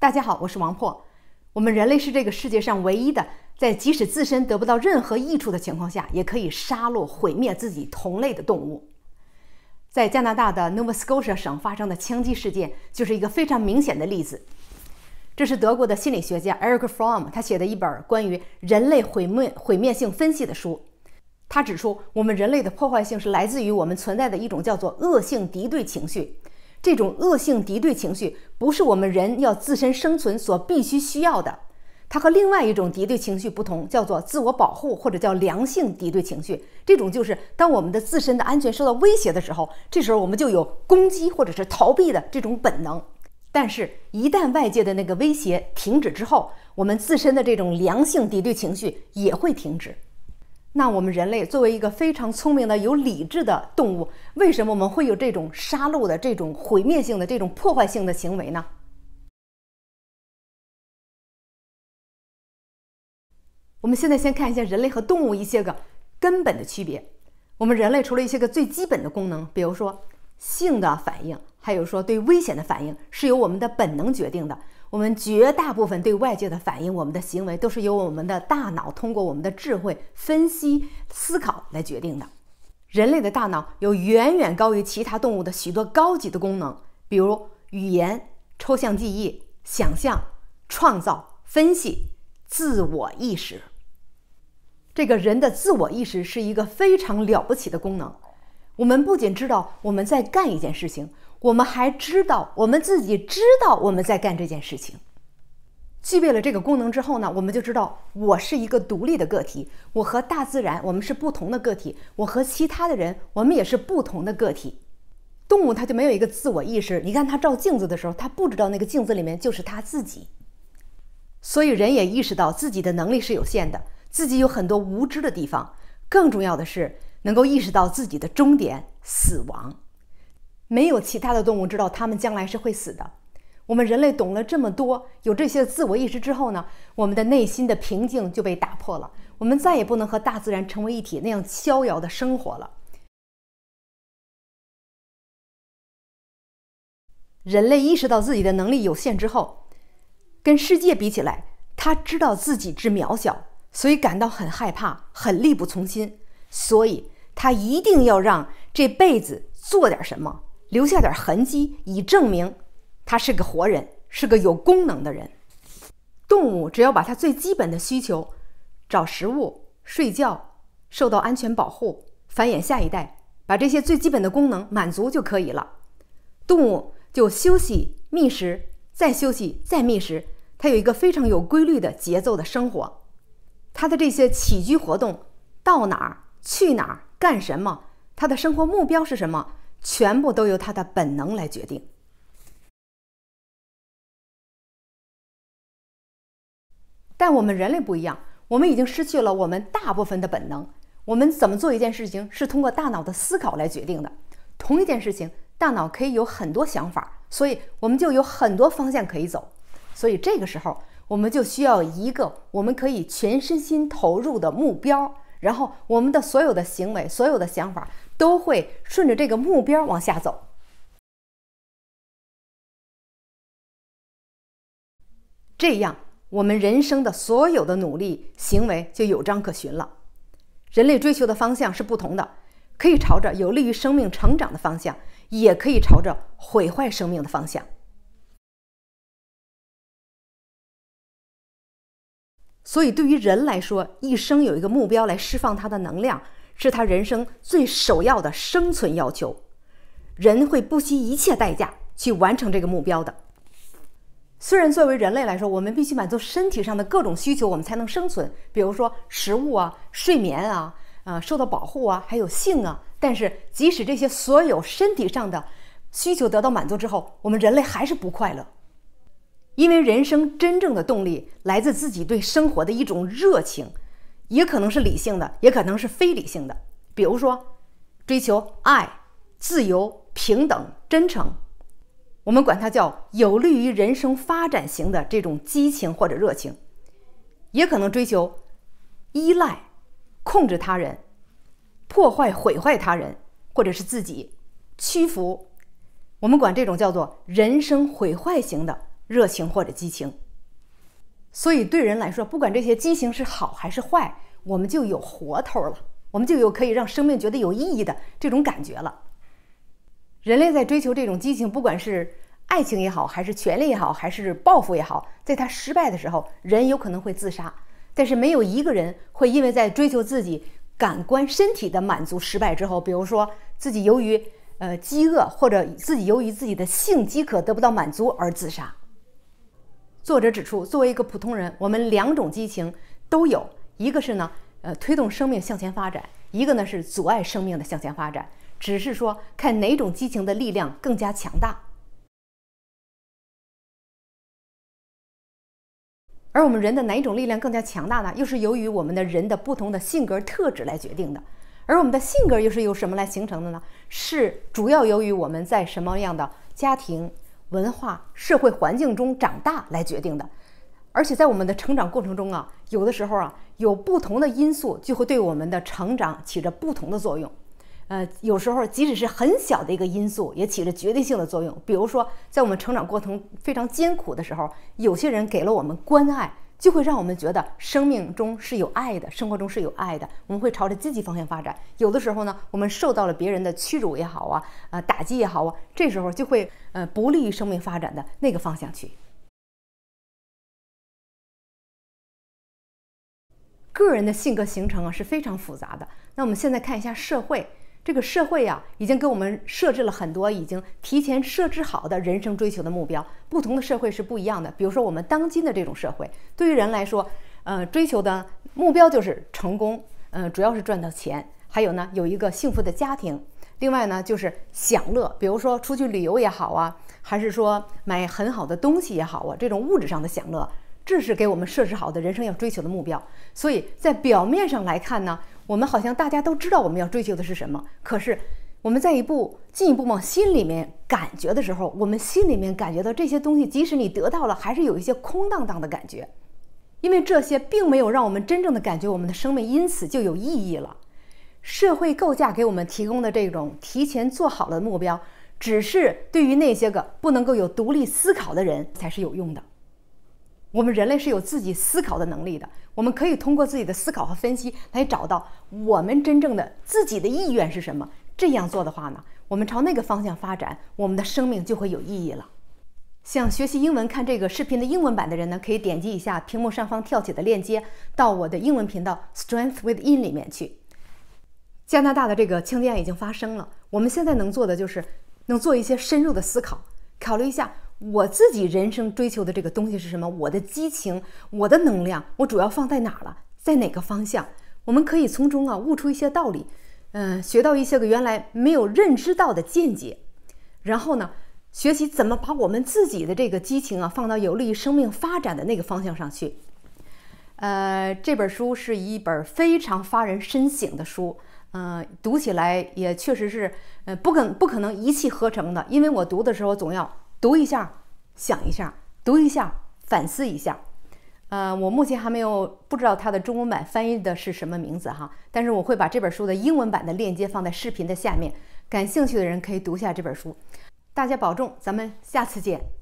大家好，我是王破。我们人类是这个世界上唯一的，在即使自身得不到任何益处的情况下，也可以杀戮毁灭自己同类的动物。在加拿大的 Nova Scotia 省发生的枪击事件就是一个非常明显的例子。这是德国的心理学家 Eric Fromm 他写的一本关于人类毁灭毁灭性分析的书。他指出，我们人类的破坏性是来自于我们存在的一种叫做恶性敌对情绪。这种恶性敌对情绪不是我们人要自身生存所必须需要的，它和另外一种敌对情绪不同，叫做自我保护或者叫良性敌对情绪。这种就是当我们的自身的安全受到威胁的时候，这时候我们就有攻击或者是逃避的这种本能。但是，一旦外界的那个威胁停止之后，我们自身的这种良性敌对情绪也会停止。那我们人类作为一个非常聪明的、有理智的动物，为什么我们会有这种杀戮的、这种毁灭性的、这种破坏性的行为呢？我们现在先看一下人类和动物一些个根本的区别。我们人类除了一些个最基本的功能，比如说。性的反应，还有说对危险的反应，是由我们的本能决定的。我们绝大部分对外界的反应，我们的行为都是由我们的大脑通过我们的智慧分析思考来决定的。人类的大脑有远远高于其他动物的许多高级的功能，比如语言、抽象记忆、想象、创造、分析、自我意识。这个人的自我意识是一个非常了不起的功能。我们不仅知道我们在干一件事情，我们还知道我们自己知道我们在干这件事情。具备了这个功能之后呢，我们就知道我是一个独立的个体，我和大自然我们是不同的个体，我和其他的人我们也是不同的个体。动物它就没有一个自我意识，你看它照镜子的时候，它不知道那个镜子里面就是它自己。所以人也意识到自己的能力是有限的，自己有很多无知的地方。更重要的是。能够意识到自己的终点死亡，没有其他的动物知道它们将来是会死的。我们人类懂了这么多，有这些自我意识之后呢，我们的内心的平静就被打破了。我们再也不能和大自然成为一体那样逍遥的生活了。人类意识到自己的能力有限之后，跟世界比起来，他知道自己之渺小，所以感到很害怕，很力不从心。所以他一定要让这辈子做点什么，留下点痕迹，以证明他是个活人，是个有功能的人。动物只要把它最基本的需求——找食物、睡觉、受到安全保护、繁衍下一代，把这些最基本的功能满足就可以了。动物就休息、觅食，再休息、再觅食，它有一个非常有规律的节奏的生活。它的这些起居活动到哪儿？去哪儿干什么？他的生活目标是什么？全部都由他的本能来决定。但我们人类不一样，我们已经失去了我们大部分的本能。我们怎么做一件事情，是通过大脑的思考来决定的。同一件事情，大脑可以有很多想法，所以我们就有很多方向可以走。所以这个时候，我们就需要一个我们可以全身心投入的目标。然后，我们的所有的行为、所有的想法都会顺着这个目标往下走。这样，我们人生的所有的努力行为就有章可循了。人类追求的方向是不同的，可以朝着有利于生命成长的方向，也可以朝着毁坏生命的方向。所以，对于人来说，一生有一个目标来释放他的能量，是他人生最首要的生存要求。人会不惜一切代价去完成这个目标的。虽然作为人类来说，我们必须满足身体上的各种需求，我们才能生存，比如说食物啊、睡眠啊、啊受到保护啊，还有性啊。但是，即使这些所有身体上的需求得到满足之后，我们人类还是不快乐。因为人生真正的动力来自自己对生活的一种热情，也可能是理性的，也可能是非理性的。比如说，追求爱、自由、平等、真诚，我们管它叫有利于人生发展型的这种激情或者热情；，也可能追求依赖、控制他人、破坏、毁坏他人，或者是自己屈服，我们管这种叫做人生毁坏型的。热情或者激情，所以对人来说，不管这些激情是好还是坏，我们就有活头了，我们就有可以让生命觉得有意义的这种感觉了。人类在追求这种激情，不管是爱情也好，还是权利也好，还是报复也好，在他失败的时候，人有可能会自杀。但是没有一个人会因为在追求自己感官身体的满足失败之后，比如说自己由于呃饥饿或者自己由于自己的性饥渴得不到满足而自杀。作者指出，作为一个普通人，我们两种激情都有，一个是呢，呃，推动生命向前发展；一个呢是阻碍生命的向前发展。只是说，看哪种激情的力量更加强大。而我们人的哪种力量更加强大呢？又是由于我们的人的不同的性格特质来决定的。而我们的性格又是由什么来形成的呢？是主要由于我们在什么样的家庭。文化社会环境中长大来决定的，而且在我们的成长过程中啊，有的时候啊，有不同的因素就会对我们的成长起着不同的作用。呃，有时候即使是很小的一个因素，也起着决定性的作用。比如说，在我们成长过程非常艰苦的时候，有些人给了我们关爱。就会让我们觉得生命中是有爱的，生活中是有爱的，我们会朝着积极方向发展。有的时候呢，我们受到了别人的屈辱也好啊，啊打击也好啊，这时候就会呃不利于生命发展的那个方向去。个人的性格形成啊是非常复杂的。那我们现在看一下社会。这个社会呀，已经给我们设置了很多已经提前设置好的人生追求的目标。不同的社会是不一样的。比如说，我们当今的这种社会，对于人来说，呃，追求的目标就是成功，呃，主要是赚到钱，还有呢，有一个幸福的家庭。另外呢，就是享乐，比如说出去旅游也好啊，还是说买很好的东西也好啊，这种物质上的享乐，这是给我们设置好的人生要追求的目标。所以在表面上来看呢。我们好像大家都知道我们要追求的是什么，可是我们在一步进一步往心里面感觉的时候，我们心里面感觉到这些东西，即使你得到了，还是有一些空荡荡的感觉，因为这些并没有让我们真正的感觉我们的生命，因此就有意义了。社会构架给我们提供的这种提前做好了目标，只是对于那些个不能够有独立思考的人才是有用的。我们人类是有自己思考的能力的，我们可以通过自己的思考和分析来找到我们真正的自己的意愿是什么。这样做的话呢，我们朝那个方向发展，我们的生命就会有意义了。想学习英文看这个视频的英文版的人呢，可以点击一下屏幕上方跳起的链接，到我的英文频道 Strength with i n 里面去。加拿大的这个枪击案已经发生了，我们现在能做的就是能做一些深入的思考，考虑一下。我自己人生追求的这个东西是什么？我的激情，我的能量，我主要放在哪了？在哪个方向？我们可以从中啊悟出一些道理，嗯，学到一些个原来没有认知到的见解，然后呢，学习怎么把我们自己的这个激情啊放到有利于生命发展的那个方向上去。呃，这本书是一本非常发人深省的书，嗯，读起来也确实是，呃，不可不可能一气呵成的，因为我读的时候总要。读一下，想一下，读一下，反思一下。呃，我目前还没有不知道它的中文版翻译的是什么名字哈，但是我会把这本书的英文版的链接放在视频的下面，感兴趣的人可以读一下这本书。大家保重，咱们下次见。